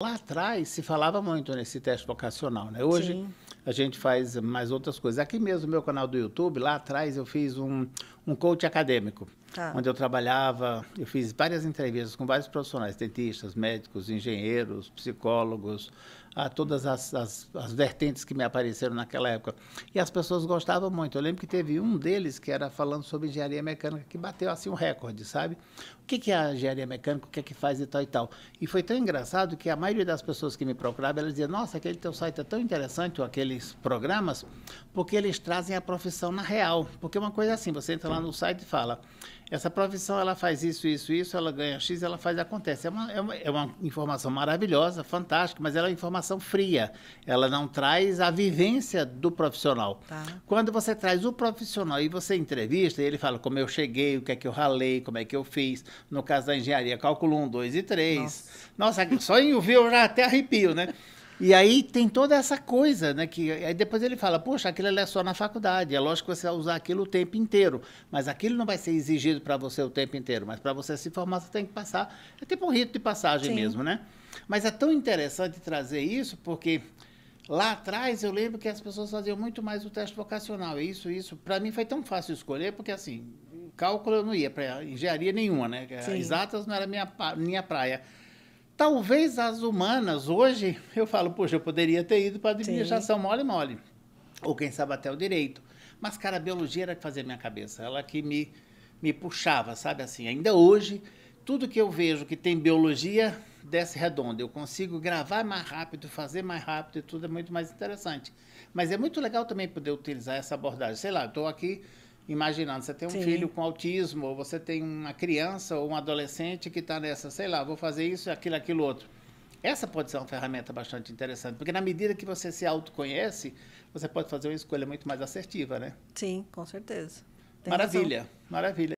Lá atrás se falava muito nesse teste vocacional, né? Hoje Sim. a gente faz mais outras coisas. Aqui mesmo no meu canal do YouTube, lá atrás eu fiz um, um coach acadêmico, tá. onde eu trabalhava, eu fiz várias entrevistas com vários profissionais, dentistas, médicos, engenheiros, psicólogos, a todas as, as, as vertentes que me apareceram naquela época. E as pessoas gostavam muito. Eu lembro que teve um deles que era falando sobre engenharia mecânica, que bateu assim um recorde, sabe? O que, que é a engenharia mecânica, o que é que faz e tal e tal. E foi tão engraçado que a maioria das pessoas que me procuravam, elas diziam, nossa, aquele teu site é tão interessante, ou aqueles programas, porque eles trazem a profissão na real. Porque uma coisa é assim, você entra lá no site e fala, essa profissão ela faz isso, isso, isso, ela ganha X, ela faz acontece. É uma, é uma, é uma informação maravilhosa, fantástica, mas ela é informação fria. Ela não traz a vivência do profissional. Tá. Quando você traz o profissional e você entrevista, ele fala como eu cheguei, o que é que eu ralei, como é que eu fiz. No caso da engenharia, cálculo 1, 2 e 3. Nossa, Nossa só em ouvir eu já até arrepio, né? E aí tem toda essa coisa, né? Que aí depois ele fala, poxa, aquilo é só na faculdade. É lógico que você vai usar aquilo o tempo inteiro, mas aquilo não vai ser exigido para você o tempo inteiro. Mas para você se formar, você tem que passar. É tipo um rito de passagem Sim. mesmo, né? Mas é tão interessante trazer isso porque lá atrás eu lembro que as pessoas faziam muito mais o teste vocacional. Isso, isso. Para mim foi tão fácil escolher porque assim, cálculo eu não ia para engenharia nenhuma, né? Sim. Exatas não era minha minha praia. Talvez as humanas, hoje, eu falo, poxa, eu poderia ter ido para administração Sim. mole mole, ou quem sabe até o direito. Mas, cara, a biologia era que fazia minha cabeça, ela que me, me puxava, sabe assim? Ainda hoje, tudo que eu vejo que tem biologia desce redonda. Eu consigo gravar mais rápido, fazer mais rápido e tudo é muito mais interessante. Mas é muito legal também poder utilizar essa abordagem. Sei lá, estou aqui imaginando, você tem um Sim. filho com autismo, ou você tem uma criança ou um adolescente que está nessa, sei lá, vou fazer isso, aquilo, aquilo outro. Essa pode ser uma ferramenta bastante interessante, porque na medida que você se autoconhece, você pode fazer uma escolha muito mais assertiva, né? Sim, com certeza. Tem maravilha, razão. maravilha.